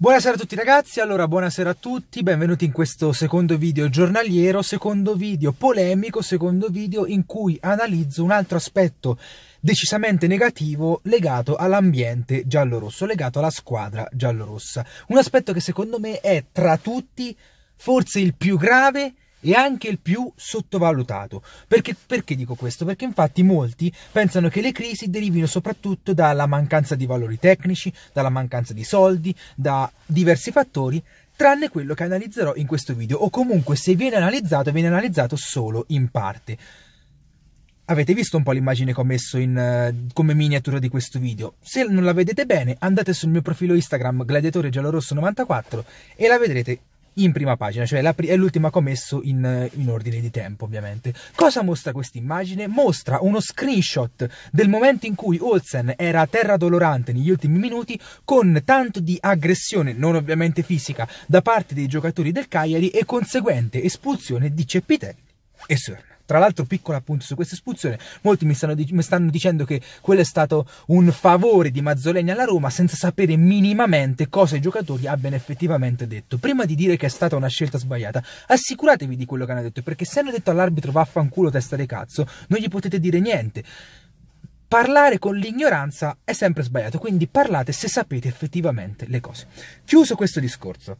Buonasera a tutti ragazzi, allora buonasera a tutti, benvenuti in questo secondo video giornaliero, secondo video polemico, secondo video in cui analizzo un altro aspetto decisamente negativo legato all'ambiente giallorosso, legato alla squadra giallorossa. Un aspetto che secondo me è tra tutti forse il più grave e anche il più sottovalutato. Perché, perché, dico questo? Perché infatti molti pensano che le crisi derivino soprattutto dalla mancanza di valori tecnici, dalla mancanza di soldi, da diversi fattori, tranne quello che analizzerò in questo video, o comunque se viene analizzato, viene analizzato solo in parte. Avete visto un po' l'immagine che ho messo in, eh, come miniatura di questo video? Se non la vedete bene, andate sul mio profilo Instagram gladiatore gladiatoreggiallorosso94 e la vedrete in prima pagina, cioè la, è l'ultima che ho messo in, in ordine di tempo ovviamente. Cosa mostra questa immagine? Mostra uno screenshot del momento in cui Olsen era a terra dolorante negli ultimi minuti con tanto di aggressione, non ovviamente fisica, da parte dei giocatori del Cagliari e conseguente espulsione di Ceppitelli e Sir. Tra l'altro, piccolo appunto su questa espulsione, molti mi stanno, mi stanno, dicendo che quello è stato un favore di Mazzoleni alla Roma senza sapere minimamente cosa i giocatori abbiano effettivamente detto. Prima di dire che è stata una scelta sbagliata, assicuratevi di quello che hanno detto, perché se hanno detto all'arbitro vaffanculo testa di cazzo, non gli potete dire niente parlare con l'ignoranza è sempre sbagliato, quindi parlate se sapete effettivamente le cose. Chiuso questo discorso,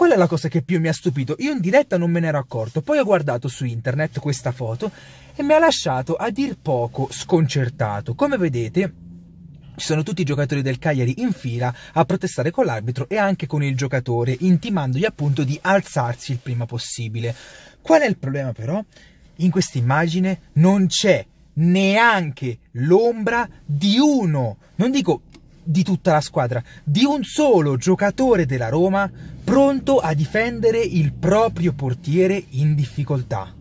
quella è la cosa che più mi ha stupito. Io in diretta non me ne ero accorto, poi ho guardato su internet questa foto e mi ha lasciato a dir poco sconcertato. Come vedete, ci sono tutti i giocatori del Cagliari in fila a protestare con l'arbitro e anche con il giocatore, intimandogli appunto di alzarsi il prima possibile. Qual è il problema però? In questa immagine non c'è neanche l'ombra di uno, non dico di tutta la squadra, di un solo giocatore della Roma pronto a difendere il proprio portiere in difficoltà.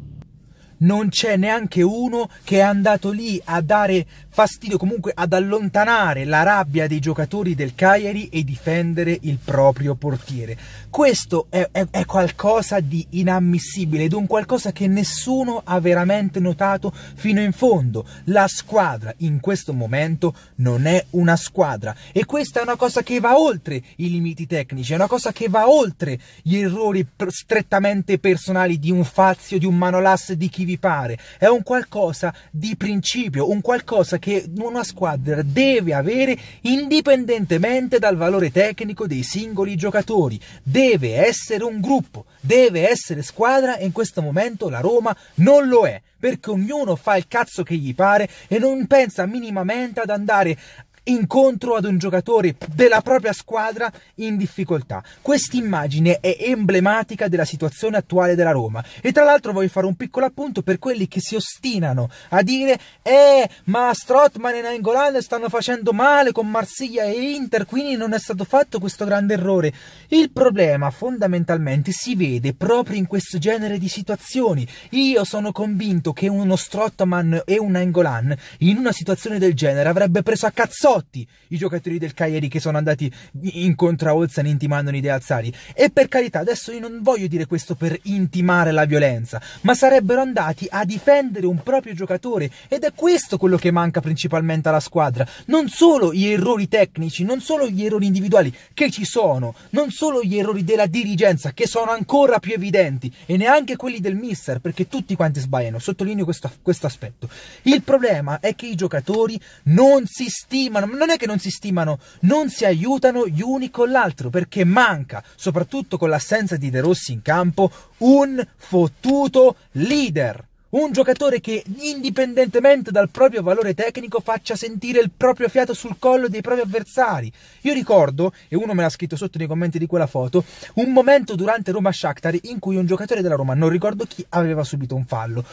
Non c'è neanche uno che è andato lì a dare fastidio, comunque ad allontanare la rabbia dei giocatori del Cagliari e difendere il proprio portiere. Questo è, è, è qualcosa di inammissibile ed un qualcosa che nessuno ha veramente notato fino in fondo. La squadra in questo momento non è una squadra e questa è una cosa che va oltre i limiti tecnici, è una cosa che va oltre gli errori strettamente personali di un Fazio, di un Manolas, di chi vi pare. È un qualcosa di principio, un qualcosa che che una squadra deve avere indipendentemente dal valore tecnico dei singoli giocatori. Deve essere un gruppo, deve essere squadra e in questo momento la Roma non lo è perché ognuno fa il cazzo che gli pare e non pensa minimamente ad andare incontro ad un giocatore della propria squadra in difficoltà. Questa immagine è emblematica della situazione attuale della Roma e tra l'altro voglio fare un piccolo appunto per quelli che si ostinano a dire eh ma Strotman e Nangolan stanno facendo male con Marsiglia e Inter quindi non è stato fatto questo grande errore. Il problema fondamentalmente si vede proprio in questo genere di situazioni. Io sono convinto che uno Strotman e un Nangolan in una situazione del genere avrebbe preso a cazzotti Belotti, i giocatori del Cagliari che sono andati in contraolza Olsen intimando un'idea al E per carità, adesso io non voglio dire questo per intimare la violenza, ma sarebbero andati a difendere un proprio giocatore ed è questo quello che manca principalmente alla squadra. Non solo gli errori tecnici, non solo gli errori individuali che ci sono, non solo gli errori della dirigenza che sono ancora più evidenti e neanche quelli del mister perché tutti quanti sbagliano, sottolineo questo, questo aspetto. Il problema è che i giocatori non si stimano stimano, ma non è che non si stimano, non si aiutano gli uni con l'altro perché manca, soprattutto con l'assenza di De Rossi in campo, un fottuto leader. Un giocatore che, indipendentemente dal proprio valore tecnico, faccia sentire il proprio fiato sul collo dei propri avversari. Io ricordo, e uno me l'ha scritto sotto nei commenti di quella foto, un momento durante Roma Shakhtar in cui un giocatore della Roma, non ricordo chi, aveva subito un fallo.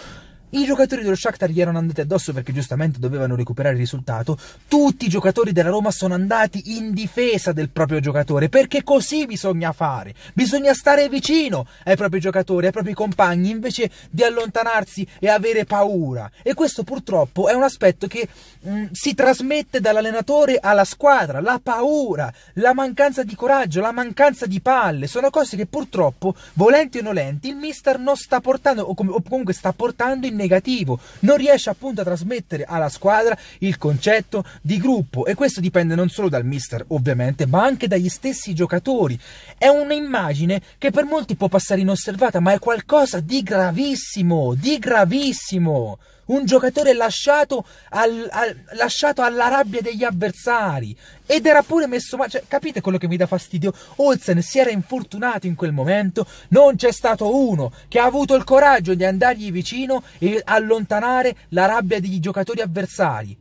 I giocatori dello Shakhtar gli erano andati addosso perché giustamente dovevano recuperare il risultato. Tutti i giocatori della Roma sono andati in difesa del proprio giocatore perché così bisogna fare. Bisogna stare vicino ai propri giocatori, ai propri compagni, invece di allontanarsi e avere paura. E questo purtroppo è un aspetto che mh, mm, si trasmette dall'allenatore alla squadra. La paura, la mancanza di coraggio, la mancanza di palle. Sono cose che purtroppo, volenti o nolenti, il mister non sta portando, o, com- o comunque sta portando in negativo, non riesce appunto a trasmettere alla squadra il concetto di gruppo e questo dipende non solo dal mister ovviamente, ma anche dagli stessi giocatori. È un'immagine che per molti può passare inosservata, ma è qualcosa di gravissimo, di gravissimo un giocatore lasciato, al, al, lasciato, alla rabbia degli avversari ed era pure messo male. Cioè, capite quello che mi dà fastidio? Olsen si era infortunato in quel momento, non c'è stato uno che ha avuto il coraggio di andargli vicino e allontanare la rabbia degli giocatori avversari.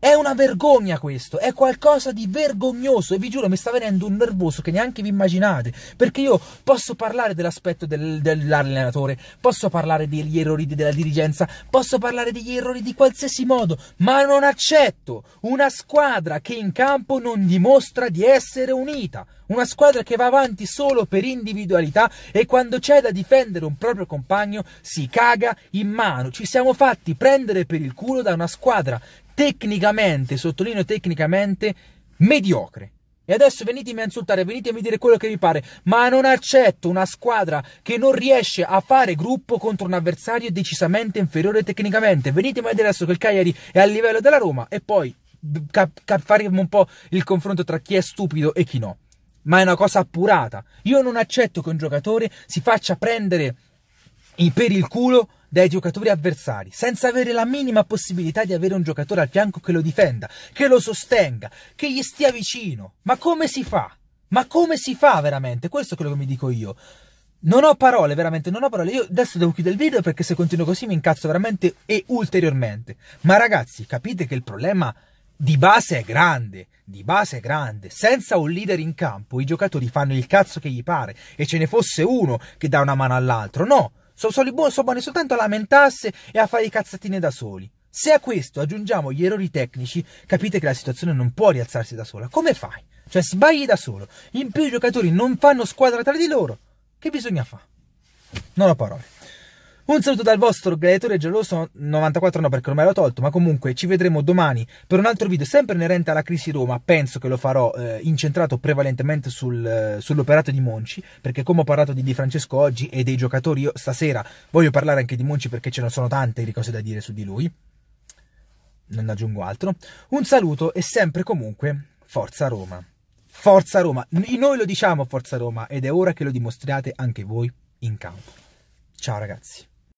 È una vergogna questo, è qualcosa di vergognoso e vi giuro mi sta venendo un nervoso che neanche vi immaginate, perché io posso parlare dell'aspetto del, dell'allenatore, posso parlare degli errori della dirigenza, posso parlare degli errori di qualsiasi modo, ma non accetto una squadra che in campo non dimostra di essere unita, una squadra che va avanti solo per individualità e quando c'è da difendere un proprio compagno si caga in mano. Ci siamo fatti prendere per il culo da una squadra tecnicamente, sottolineo tecnicamente, mediocre. E adesso venitemi a insultare, venitemi a dire quello che vi pare, ma non accetto una squadra che non riesce a fare gruppo contro un avversario decisamente inferiore tecnicamente. Venitemi a dire adesso che il Cagliari è a livello della Roma e poi cap-, cap- faremo un po' il confronto tra chi è stupido e chi no. Ma è una cosa appurata. Io non accetto che un giocatore si faccia prendere per il culo dai giocatori avversari, senza avere la minima possibilità di avere un giocatore al fianco che lo difenda, che lo sostenga, che gli stia vicino. Ma come si fa? Ma come si fa veramente? Questo è quello che mi dico io. Non ho parole, veramente, non ho parole. Io adesso devo chiudere il video perché se continuo così mi incazzo veramente e ulteriormente. Ma ragazzi, capite che il problema di base è grande, di base è grande. Senza un leader in campo i giocatori fanno il cazzo che gli pare e ce ne fosse uno che dà una mano all'altro. No, sono soli buoni, sono buoni soltanto a lamentarsi e a fare i cazzattini da soli. Se a questo aggiungiamo gli errori tecnici, capite che la situazione non può rialzarsi da sola. Come fai? Cioè sbagli da solo. In più i giocatori non fanno squadra tra di loro. Che bisogna fare? Non ho parole. Un saluto dal vostro gladiatore geloso 94 no perché ormai l'ho tolto, ma comunque ci vedremo domani per un altro video sempre inerente alla crisi Roma, penso che lo farò eh, incentrato prevalentemente sul, eh, sull'operato di Monci, perché come ho parlato di Di Francesco oggi e dei giocatori, io stasera voglio parlare anche di Monci perché ce ne sono tante di cose da dire su di lui. Non aggiungo altro. Un saluto e sempre comunque Forza Roma. Forza Roma, noi lo diciamo Forza Roma ed è ora che lo dimostriate anche voi in campo. Ciao ragazzi.